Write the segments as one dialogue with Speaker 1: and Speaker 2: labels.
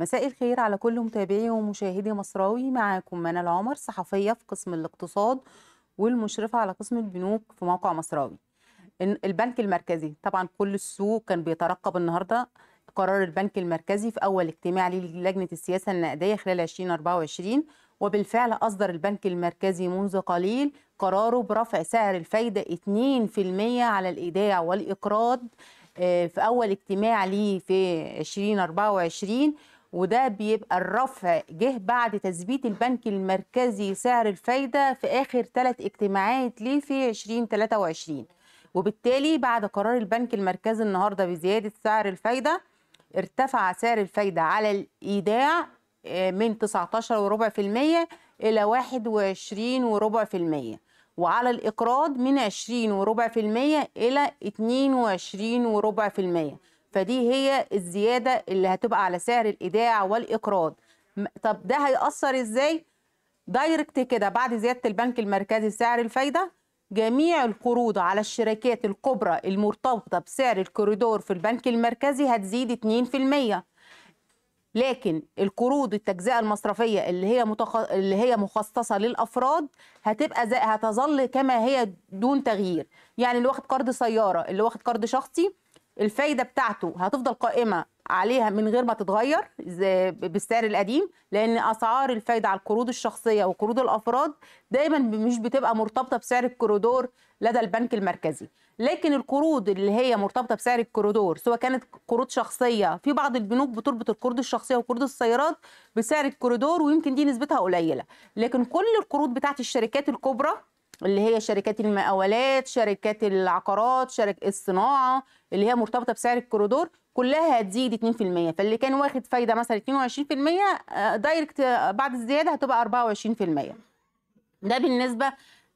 Speaker 1: مساء الخير على كل متابعي ومشاهدي مصراوي معاكم منى العمر صحفية في قسم الاقتصاد والمشرفة على قسم البنوك في موقع مصراوي البنك المركزي طبعا كل السوق كان بيترقب النهاردة قرار البنك المركزي في أول اجتماع للجنة السياسة النقدية خلال 2024 وبالفعل أصدر البنك المركزي منذ قليل قراره برفع سعر الفايدة 2% على الإيداع والإقراض آه، في أول اجتماع ليه في 2024 وده بيبقى الرفع جه بعد تثبيت البنك المركزي سعر الفايدة في آخر ثلاث اجتماعات ليه في 2023 وبالتالي بعد قرار البنك المركزي النهارده بزيادة سعر الفايدة ارتفع سعر الفايدة على الإيداع آه، من 19.4% إلى 21.4% وعلى الإقراض من 20.4% إلى 22.4% فدي هي الزياده اللي هتبقى على سعر الايداع والاقراض طب ده هيأثر ازاي دايركت كده بعد زياده البنك المركزي سعر الفايده جميع القروض على الشركات الكبرى المرتبطه بسعر الكوريدور في البنك المركزي هتزيد 2% لكن القروض التجزئه المصرفيه اللي هي متخ... اللي هي مخصصه للافراد هتبقى زي... هتظل كما هي دون تغيير يعني اللي واخد قرض سياره اللي واخد قرض شخصي الفايده بتاعته هتفضل قائمه عليها من غير ما تتغير بالسعر القديم لان اسعار الفايده على القروض الشخصيه وقروض الافراد دايما مش بتبقى مرتبطه بسعر الكوريدور لدى البنك المركزي لكن القروض اللي هي مرتبطه بسعر الكوريدور سواء كانت قروض شخصيه في بعض البنوك بتربط القروض الشخصيه وقروض السيارات بسعر الكوريدور ويمكن دي نسبتها قليله لكن كل القروض بتاعت الشركات الكبرى اللي هي شركات المقاولات شركات العقارات شركة الصناعة اللي هي مرتبطة بسعر الكوريدور كلها هتزيد 2% فاللي كان واخد فايدة مثلا 22% دايركت آه، آه، بعد الزيادة هتبقى 24% ده بالنسبة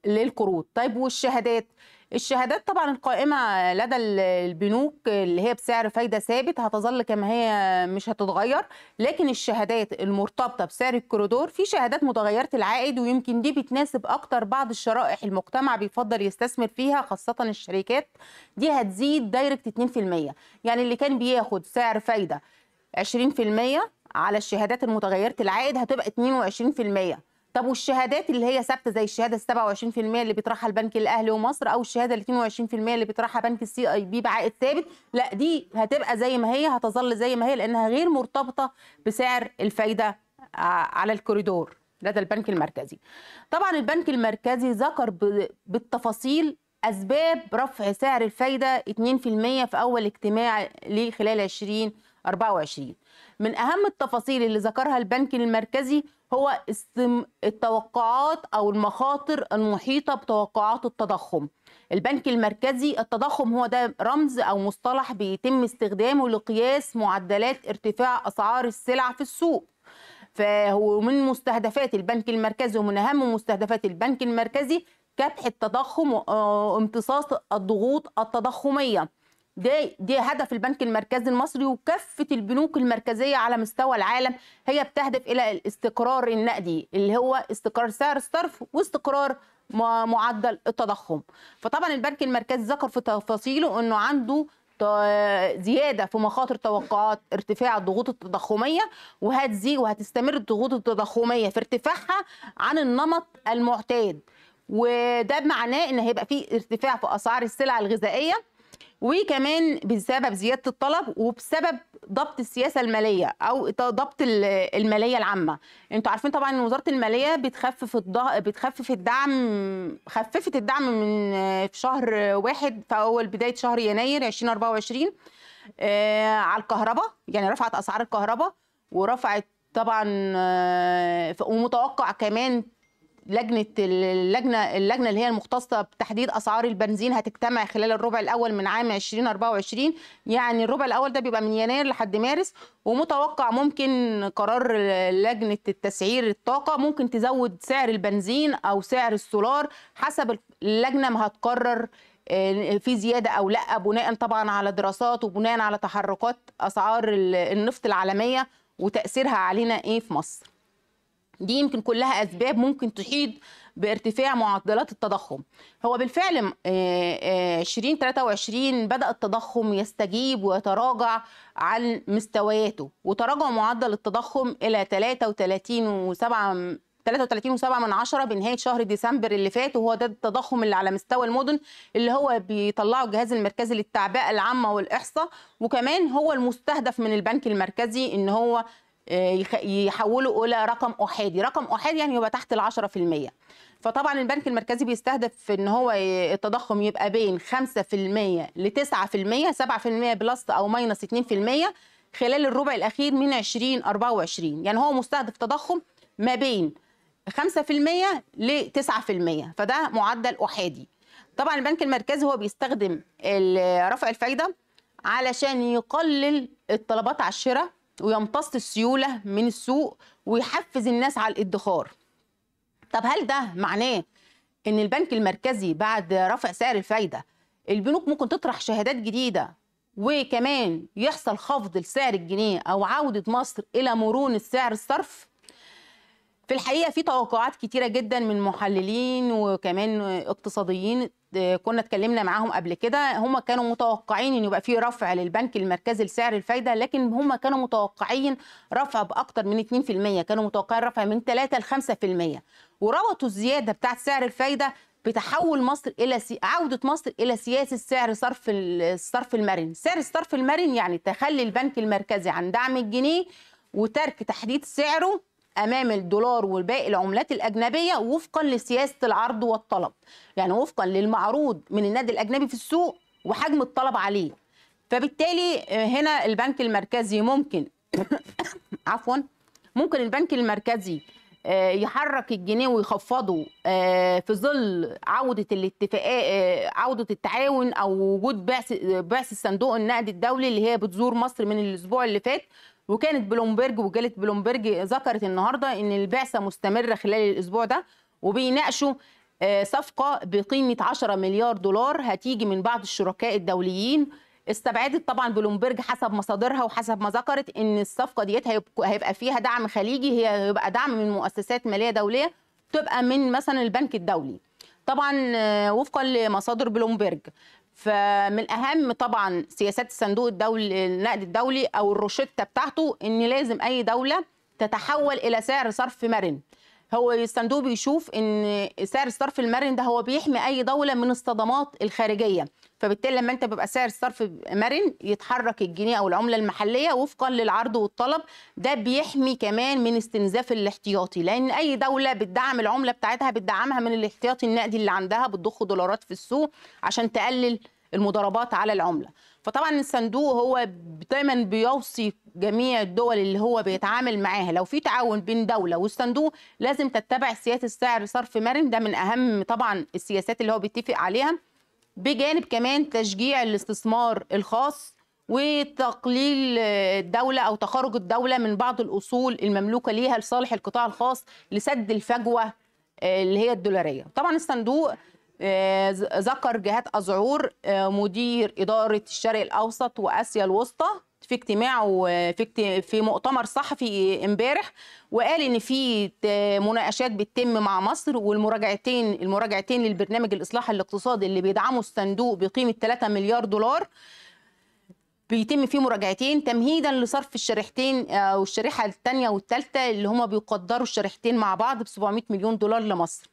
Speaker 1: للقروض طيب والشهادات الشهادات طبعا القائمه لدى البنوك اللي هي بسعر فايده ثابت هتظل كما هي مش هتتغير لكن الشهادات المرتبطه بسعر الكوريدور في شهادات متغيره العائد ويمكن دي بتناسب اكتر بعض الشرائح المجتمع بيفضل يستثمر فيها خاصه الشركات دي هتزيد دايركت 2% يعني اللي كان بياخد سعر فايده 20% على الشهادات المتغيره العائد هتبقى 22% طب والشهادات اللي هي ثابته زي الشهاده 27% اللي بيطرحها البنك الاهلي ومصر او الشهاده 22% اللي بيطرحها بنك السي اي بي بعائد ثابت لا دي هتبقى زي ما هي هتظل زي ما هي لانها غير مرتبطه بسعر الفايده آه، على الكوريدور لدى البنك المركزي طبعا البنك المركزي ذكر بالتفاصيل اسباب رفع سعر الفايده 2% في اول اجتماع ليه خلال 2024 من اهم التفاصيل اللي ذكرها البنك المركزي هو التوقعات او المخاطر المحيطه بتوقعات التضخم البنك المركزي التضخم هو ده رمز او مصطلح بيتم استخدامه لقياس معدلات ارتفاع اسعار السلع في السوق فهو من مستهدفات البنك المركزي ومن اهم مستهدفات البنك المركزي كبح التضخم وامتصاص آه، الضغوط التضخميه ده ده هدف البنك المركزي المصري وكافه البنوك المركزيه على مستوى العالم هي بتهدف الى الاستقرار النقدي اللي هو استقرار سعر الصرف واستقرار معدل التضخم فطبعا البنك المركزي ذكر في تفاصيله انه عنده زياده في مخاطر توقعات ارتفاع الضغوط التضخميه وهتزيد وهتستمر الضغوط التضخميه في ارتفاعها عن النمط المعتاد وده معناه ان هيبقى في ارتفاع في اسعار السلع الغذائيه وكمان بسبب زياده الطلب وبسبب ضبط السياسه الماليه او ضبط الماليه العامه انتوا عارفين طبعا ان وزاره الماليه بتخفف الض... بتخفف الدعم خففت الدعم من في شهر واحد في اول بدايه شهر يناير 2024 آه، على الكهرباء يعني رفعت اسعار الكهرباء ورفعت طبعا آه، ومتوقع كمان لجنه اللجنه اللجنه اللي هي المختصه بتحديد اسعار البنزين هتجتمع خلال الربع الاول من عام 2024 يعني الربع الاول ده بيبقى من يناير لحد مارس ومتوقع ممكن قرار لجنه التسعير الطاقه ممكن تزود سعر البنزين او سعر السولار حسب اللجنه ما هتقرر آه، في زياده او لا بناء طبعا على دراسات وبناء على تحركات اسعار النفط العالميه وتاثيرها علينا ايه في مصر دي يمكن كلها اسباب ممكن تحيط بارتفاع معدلات التضخم هو بالفعل 2023 آه، آه، بدا التضخم يستجيب ويتراجع عن مستوياته وتراجع معدل التضخم الى 33.7 33.7 من عشرة بنهايه شهر ديسمبر اللي فات وهو ده التضخم اللي على مستوى المدن اللي هو بيطلعه الجهاز المركزي للتعبئه العامه والاحصاء وكمان هو المستهدف من البنك المركزي ان هو آه، يحولوا الى رقم احادي رقم احادي يعني يبقى تحت ال 10% فطبعا البنك المركزي بيستهدف ان هو التضخم يبقى بين 5% ل 9% 7% بلس او ماينس 2% خلال الربع الاخير من 2024 يعني هو مستهدف تضخم ما بين 5% ل 9% فده معدل احادي طبعا البنك المركزي هو بيستخدم رفع الفايده علشان يقلل الطلبات على الشراء ويمتص السيوله من السوق ويحفز الناس على الادخار طب هل ده معناه ان البنك المركزي بعد رفع سعر الفايده البنوك ممكن تطرح شهادات جديده وكمان يحصل خفض لسعر الجنيه او عوده مصر الى مرونه سعر الصرف في الحقيقه في توقعات كتيره جدا من محللين وكمان اقتصاديين آه، كنا اتكلمنا معاهم قبل كده هم كانوا متوقعين ان يبقى في رفع للبنك المركزي لسعر الفايده لكن هم كانوا متوقعين رفع باكتر من 2% كانوا متوقعين رفع من 3 ل 5% وربطوا الزياده بتاعه سعر الفايده بتحول مصر الى سي... عوده مصر الى سياسه سعر صرف الصرف المرن، سعر الصرف المرن يعني تخلي البنك المركزي عن دعم الجنيه وترك تحديد سعره امام الدولار وباقي العملات الاجنبيه وفقا لسياسه العرض والطلب يعني وفقا للمعروض من النادي الاجنبي في السوق وحجم الطلب عليه فبالتالي آه، هنا البنك المركزي ممكن عفوا ممكن البنك المركزي آه، يحرك الجنيه ويخفضه آه، في ظل عودة الاتفاقات آه، عودة التعاون أو وجود بعث بعث الصندوق النقد الدولي اللي هي بتزور مصر من الأسبوع اللي فات وكانت بلومبرج وجاله بلومبرج ذكرت النهارده ان البعثه مستمره خلال الاسبوع ده وبيناقشوا صفقه بقيمه 10 مليار دولار هتيجي من بعض الشركاء الدوليين استبعدت طبعا بلومبرج حسب مصادرها وحسب ما ذكرت ان الصفقه ديت هيبقى فيها دعم خليجي هي هيبقى دعم من مؤسسات ماليه دوليه تبقى من مثلا البنك الدولي طبعا آه، وفقا لمصادر بلومبرج فمن اهم طبعا سياسات الصندوق الدولي النقد الدولي او الروشته بتاعته ان لازم اي دوله تتحول الى سعر صرف مرن هو الصندوق بيشوف ان سعر الصرف المرن ده هو بيحمي اي دوله من الصدمات الخارجيه فبالتالي لما انت بيبقى سعر الصرف مرن يتحرك الجنيه او العمله المحليه وفقا للعرض والطلب ده بيحمي كمان من استنزاف الاحتياطي لان اي دوله بتدعم العمله بتاعتها بتدعمها من الاحتياطي النقدي اللي عندها بتضخ دولارات في السوق عشان تقلل المضاربات على العمله فطبعا الصندوق هو دايما بيوصي جميع الدول اللي هو بيتعامل معاها لو في تعاون بين دوله والصندوق لازم تتبع سياسه سعر صرف مرن ده من اهم طبعا السياسات اللي هو بيتفق عليها بجانب كمان تشجيع الاستثمار الخاص وتقليل الدولة أو تخرج الدولة من بعض الأصول المملوكة ليها لصالح القطاع الخاص لسد الفجوة آه، اللي هي الدولارية طبعا الصندوق آه، ذكر جهاد أزعور آه، مدير إدارة الشرق الأوسط وآسيا الوسطى في اجتماع في في مؤتمر صحفي امبارح وقال ان في مناقشات بتتم مع مصر والمراجعتين المراجعتين للبرنامج الاصلاح الاقتصادي اللي بيدعمه الصندوق بقيمه 3 مليار دولار بيتم فيه مراجعتين تمهيدا لصرف الشريحتين او آه، الشريحه الثانيه والثالثه اللي هما بيقدروا الشريحتين مع بعض ب 700 مليون دولار لمصر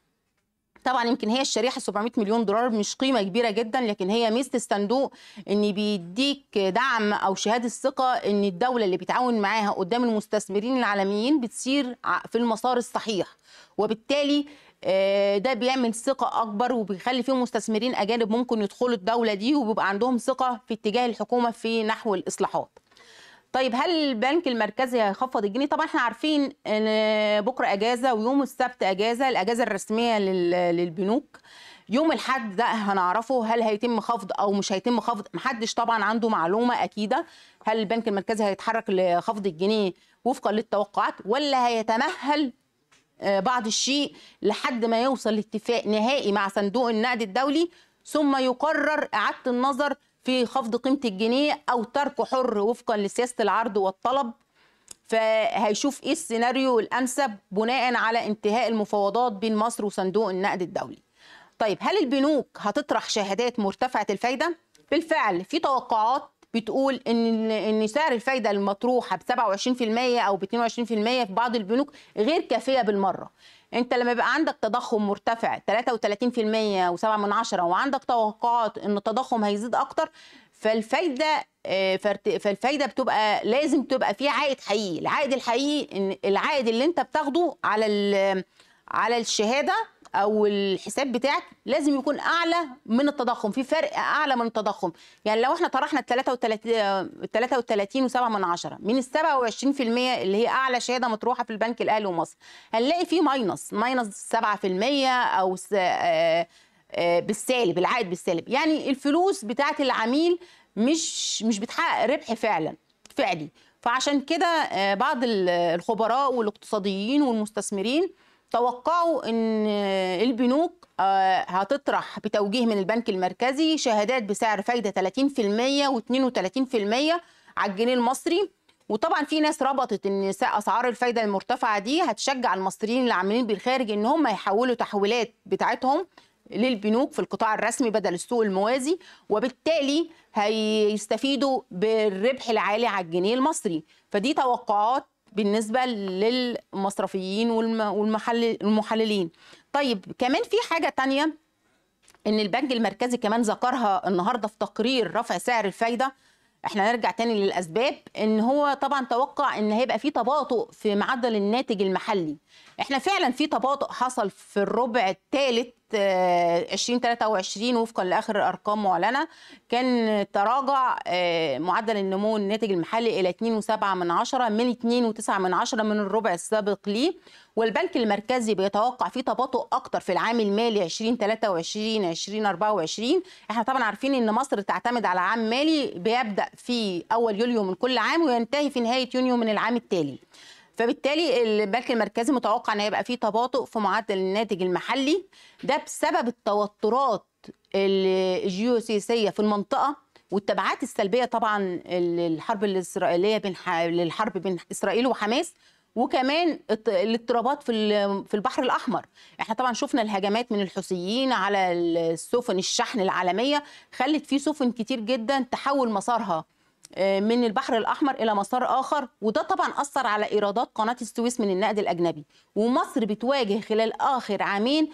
Speaker 1: طبعا يمكن هي الشريحه 700 مليون دولار مش قيمه كبيره جدا لكن هي ميزه الصندوق ان بيديك دعم او شهاده ثقه ان الدوله اللي بيتعاون معاها قدام المستثمرين العالميين بتسير في المسار الصحيح وبالتالي آه، ده بيعمل ثقه اكبر وبيخلي فيه مستثمرين اجانب ممكن يدخلوا الدوله دي وبيبقى عندهم ثقه في اتجاه الحكومه في نحو الاصلاحات طيب هل البنك المركزي هيخفض الجنيه؟ طبعا احنا عارفين ان بكره اجازه ويوم السبت اجازه الاجازه الرسميه للبنوك يوم الاحد ده هنعرفه هل هيتم خفض او مش هيتم خفض محدش طبعا عنده معلومه اكيده هل البنك المركزي هيتحرك لخفض الجنيه وفقا للتوقعات ولا هيتمهل آه، بعض الشيء لحد ما يوصل لاتفاق نهائي مع صندوق النقد الدولي ثم يقرر اعاده النظر في خفض قيمه الجنيه او ترك حر وفقا لسياسه العرض والطلب فهيشوف ايه السيناريو الانسب بناء على انتهاء المفاوضات بين مصر وصندوق النقد الدولي طيب هل البنوك هتطرح شهادات مرتفعه الفايده بالفعل في توقعات بتقول ان ان سعر الفايده المطروحه ب 27% او ب 22% في بعض البنوك غير كافيه بالمره انت لما يبقى عندك تضخم مرتفع 33% و7 من عشرة وعندك توقعات ان التضخم هيزيد اكتر فالفايده آه، فالفايده بتبقى لازم تبقى في عائد حقيقي العائد الحقيقي ان العائد اللي انت بتاخده على على الشهاده او الحساب بتاعك لازم يكون اعلى من التضخم في فرق اعلى من التضخم يعني لو احنا طرحنا ال 33 و7 من 10 من ال 27% اللي هي اعلى شهاده مطروحه في البنك الاهلي ومصر هنلاقي فيه ماينص ماينص 7% او آه، آه، بالسالب العائد بالسالب يعني الفلوس بتاعه العميل مش مش بتحقق ربح فعلا فعلي فعشان كده آه، بعض الخبراء والاقتصاديين والمستثمرين توقعوا ان البنوك آه، هتطرح بتوجيه من البنك المركزي شهادات بسعر فايده 30% و32% على الجنيه المصري وطبعا في ناس ربطت ان اسعار الفايده المرتفعه دي هتشجع المصريين اللي عاملين بالخارج ان هم يحولوا تحويلات بتاعتهم للبنوك في القطاع الرسمي بدل السوق الموازي وبالتالي هيستفيدوا بالربح العالي على الجنيه المصري فدي توقعات بالنسبه للمصرفيين والمحللين طيب كمان في حاجه تانية ان البنك المركزي كمان ذكرها النهارده في تقرير رفع سعر الفايده احنا نرجع تاني للاسباب ان هو طبعا توقع ان هيبقى في تباطؤ في معدل الناتج المحلي احنا فعلا في تباطؤ حصل في الربع الثالث 2023 وفقا لاخر ارقام معلنه كان تراجع آه، معدل النمو الناتج المحلي الى 2.7 من 10 من 2.9 من 10 من الربع السابق ليه والبنك المركزي بيتوقع فيه تباطؤ اكتر في العام المالي 2023 2024 احنا طبعا عارفين ان مصر تعتمد على عام مالي بيبدا في اول يوليو من كل عام وينتهي في نهايه يونيو من العام التالي فبالتالي البنك المركزي متوقع ان هيبقى فيه تباطؤ في معدل الناتج المحلي ده بسبب التوترات الجيوسياسيه في المنطقه والتبعات السلبيه طبعا الحرب الاسرائيليه بين للحرب بين اسرائيل وحماس وكمان الاضطرابات في في البحر الاحمر احنا طبعا شفنا الهجمات من الحوثيين على السفن الشحن العالميه خلت في سفن كتير جدا تحول مسارها آه، من البحر الاحمر الى مسار اخر وده طبعا اثر على ايرادات قناه السويس من النقد الاجنبي ومصر بتواجه خلال اخر عامين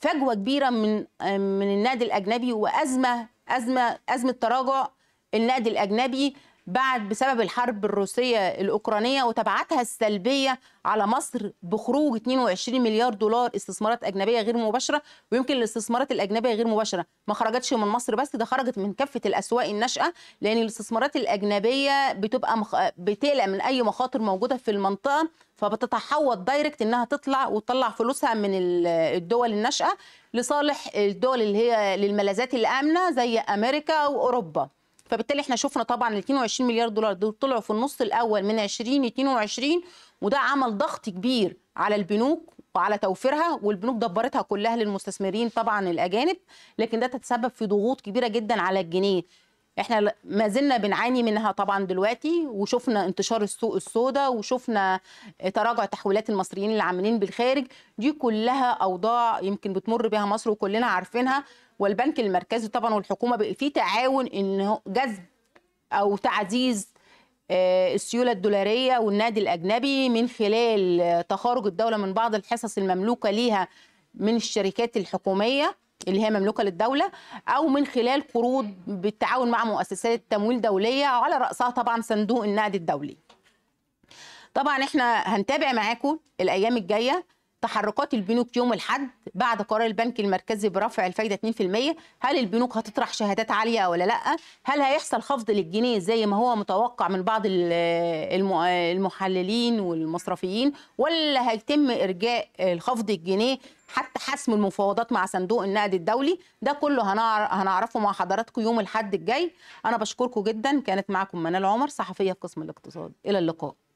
Speaker 1: فجوه كبيره من آه، من النقد الاجنبي وازمه ازمه ازمه تراجع النقد الاجنبي بعد بسبب الحرب الروسية الأوكرانية وتبعاتها السلبية على مصر بخروج 22 مليار دولار استثمارات أجنبية غير مباشرة ويمكن الاستثمارات الأجنبية غير مباشرة ما خرجتش من مصر بس ده خرجت من كافة الأسواق الناشئة لأن الاستثمارات الأجنبية بتبقى مخ... بتقلق من أي مخاطر موجودة في المنطقة فبتتحول دايركت انها تطلع وتطلع فلوسها من الدول الناشئه لصالح الدول اللي هي للملاذات الامنه زي امريكا واوروبا فبالتالي احنا شفنا طبعا ال 22 مليار دولار دول طلعوا في النص الاول من 2022 وده عمل ضغط كبير على البنوك وعلى توفيرها والبنوك دبرتها كلها للمستثمرين طبعا الاجانب لكن ده تتسبب في ضغوط كبيره جدا على الجنيه احنا ما زلنا بنعاني منها طبعا دلوقتي وشفنا انتشار السوق السوداء وشفنا تراجع تحويلات المصريين اللي عاملين بالخارج دي كلها اوضاع يمكن بتمر بها مصر وكلنا عارفينها والبنك المركزي طبعا والحكومه في تعاون ان جذب او تعزيز آه، السيوله الدولاريه والنادي الاجنبي من خلال آه، تخارج الدوله من بعض الحصص المملوكه ليها من الشركات الحكوميه اللي هي مملوكه للدوله او من خلال قروض بالتعاون مع مؤسسات تمويل دوليه على راسها طبعا صندوق النقد الدولي. طبعا احنا هنتابع معاكم الايام الجايه تحركات البنوك يوم الحد بعد قرار البنك المركزي برفع الفايده 2% هل البنوك هتطرح شهادات عاليه ولا لا هل هيحصل خفض للجنيه زي ما هو متوقع من بعض المحللين والمصرفيين ولا هيتم ارجاء الخفض الجنيه حتى حسم المفاوضات مع صندوق النقد الدولي ده كله هنعرفه مع حضراتكم يوم الحد الجاي انا بشكركم جدا كانت معكم منال عمر صحفيه في قسم الاقتصاد الى اللقاء